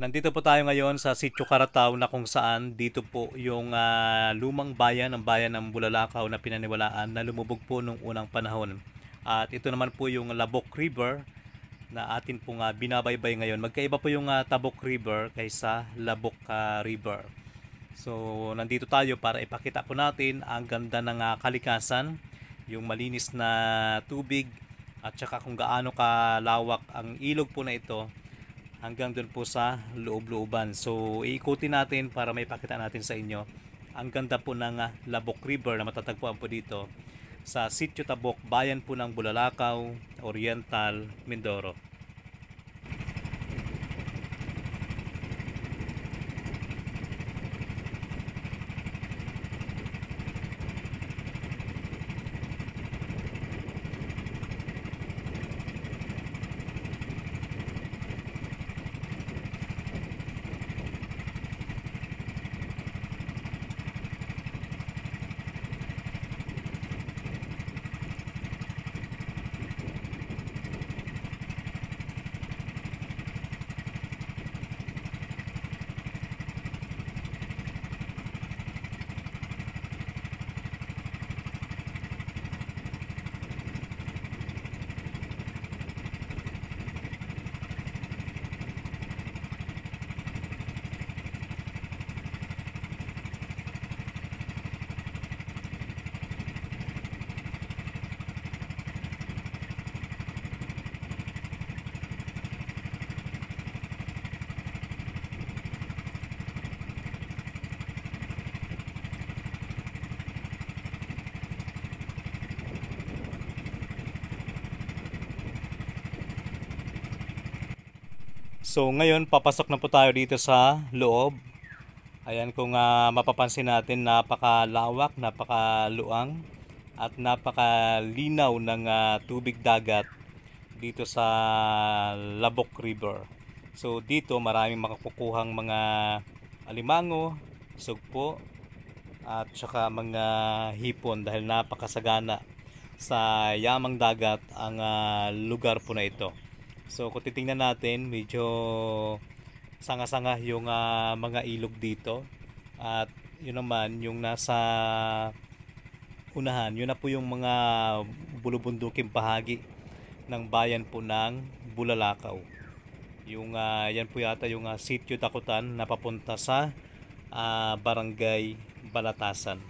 Nandito po tayo ngayon sa Sitio Karatao na kung saan dito po yung uh, lumang bayan, ang bayan ng Bulalakaw na pinaniwalaan na lumubog po nung unang panahon. At ito naman po yung Labok River na atin po uh, ah, binabaybay ngayon. Magkaiba po yung uh, Tabok River kaysa Labok uh, River. So nandito tayo para ipakita po natin ang ganda ng uh, kalikasan, yung malinis na tubig at saka kung gaano kalawak ang ilog po na ito hanggang doon po sa loob-looban. So, iikutin natin para may pakita natin sa inyo ang ganda po ng ah, Labok River na matatagpuan po dito sa Sitio Tabok, bayan po ng Bulalakaw, Oriental, Mindoro. So ngayon papasok na po tayo dito sa loob. Ayan kung uh, mapapansin natin napakalawak, napakaluang at napakalinaw ng uh, tubig dagat dito sa Labok River. So dito maraming makakukuhang mga alimango, sugpo at saka mga hipon dahil napakasagana sa yamang dagat ang uh, lugar po na ito. So kung titingnan natin, medyo sanga-sanga yung uh, mga ilog dito. At yun naman, yung nasa unahan, yun na po yung mga bulubundukin bahagi ng bayan po ng Bulalakaw. Yung uh, yan po yata yung uh, sitio takutan na papunta sa uh, barangay Balatasan.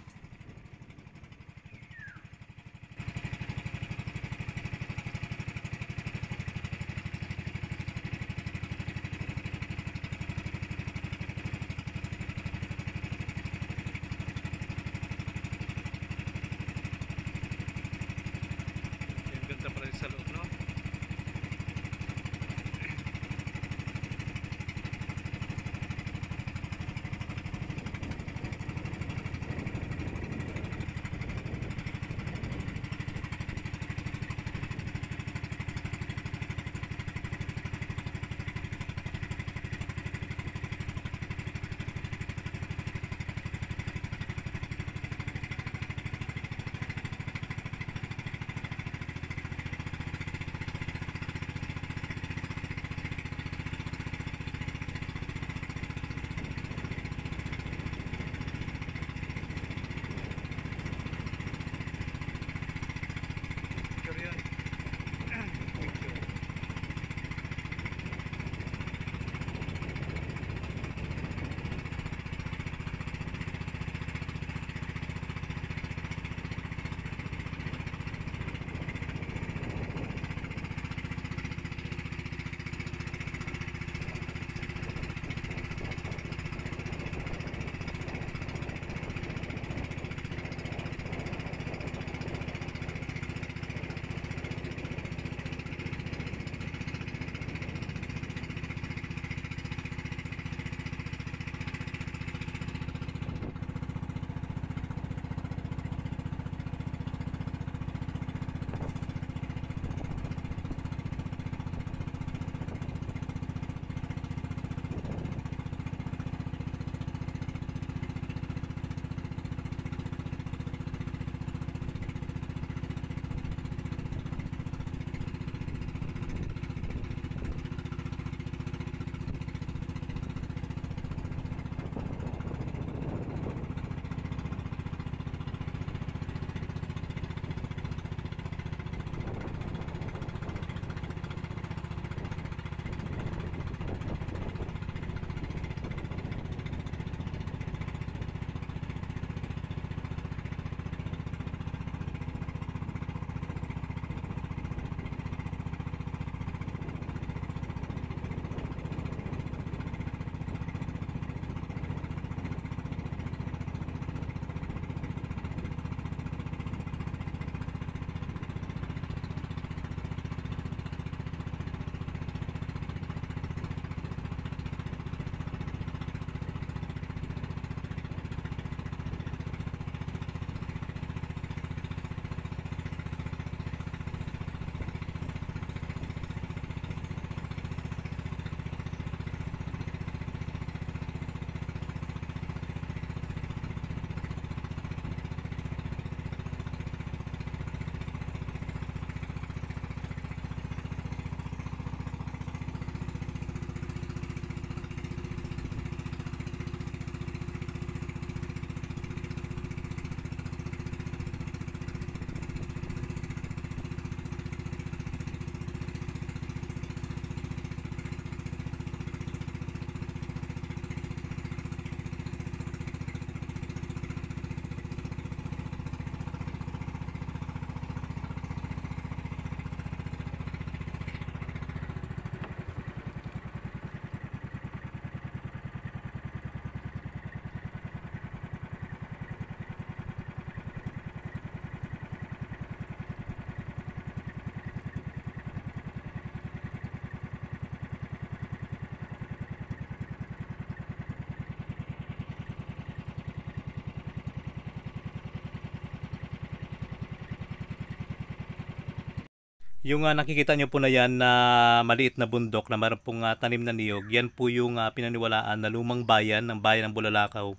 Yung uh, nakikita nyo po na yan na uh, maliit na bundok na mayroon pong uh, tanim na niyog, yan po yung uh, pinaniwalaan na lumang bayan ng bayan ng Bulalakaw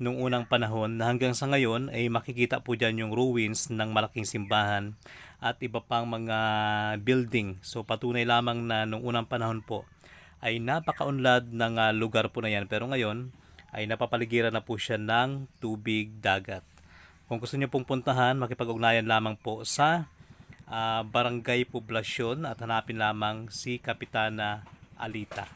nung unang panahon na hanggang sa ngayon ay makikita po dyan yung ruins ng malaking simbahan at iba pang mga building. So patunay lamang na nung unang panahon po ay napakaunlad ng uh, lugar po na yan pero ngayon ay napapaligiran na po siya ng tubig dagat. Kung gusto niyo pong puntahan, makipag-ugnayan lamang po sa uh, barangay poblasyon at hanapin lamang si Kapitana Alita.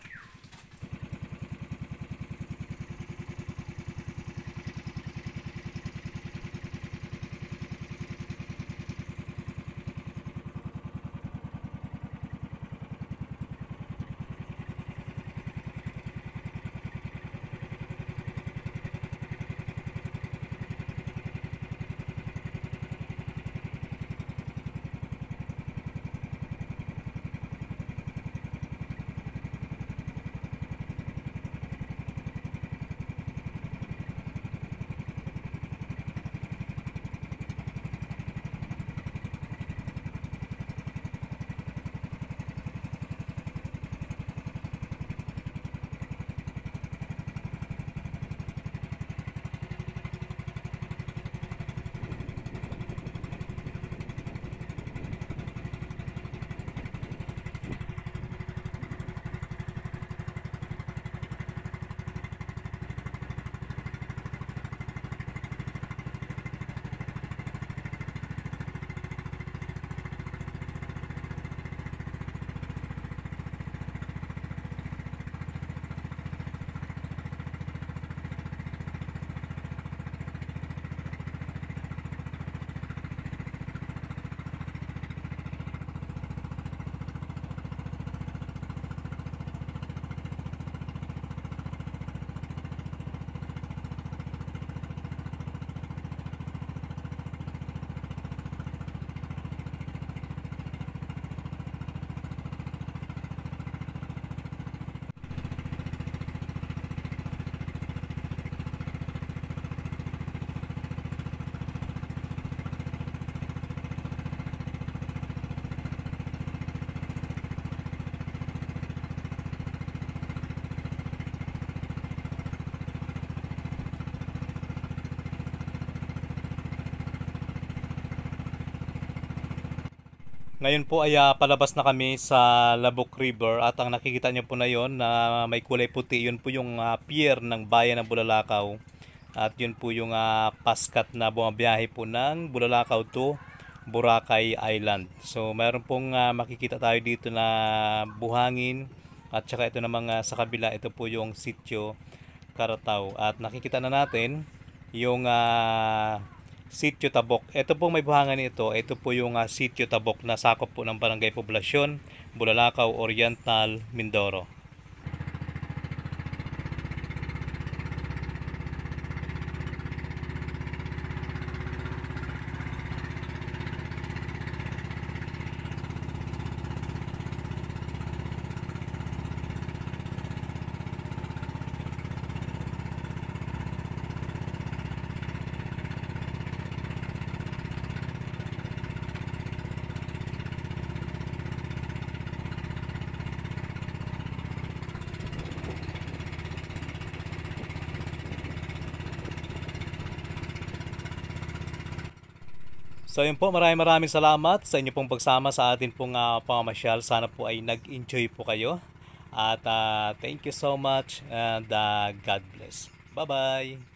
Ngayon po ay uh, palabas na kami sa Labok River at ang nakikita niyo po na yon na uh, may kulay puti, yun po yung uh, pier ng bayan ng Bulalakaw. At yun po yung uh, paskat na bumabiyahe po ng Bulalakaw to Boracay Island. So mayroon pong uh, makikita tayo dito na buhangin at saka ito namang uh, sa kabila ito po yung sityo Karatao. At nakikita na natin yung uh, Sityo Tabok. Ito po may buhangan nito, ito po yung uh, ah, Sityo Tabok na sakop po ng Barangay Poblasyon, Bulalakaw, Oriental, Mindoro. So yun po, maraming maraming salamat sa inyo pong pagsama sa atin pong uh, pamamasyal. Sana po ay nag-enjoy po kayo. At uh, thank you so much and uh, God bless. Bye-bye!